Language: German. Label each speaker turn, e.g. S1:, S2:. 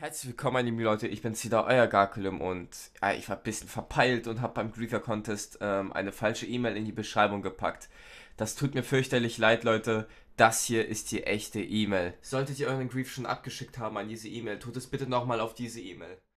S1: Herzlich willkommen, meine lieben Leute, ich bin Cedar, euer Garkulum und ja, äh, ich war ein bisschen verpeilt und habe beim Griefer Contest ähm, eine falsche E-Mail in die Beschreibung gepackt. Das tut mir fürchterlich leid, Leute. Das hier ist die echte E-Mail. Solltet ihr euren Grief schon abgeschickt haben an diese E-Mail, tut es bitte nochmal auf diese E-Mail.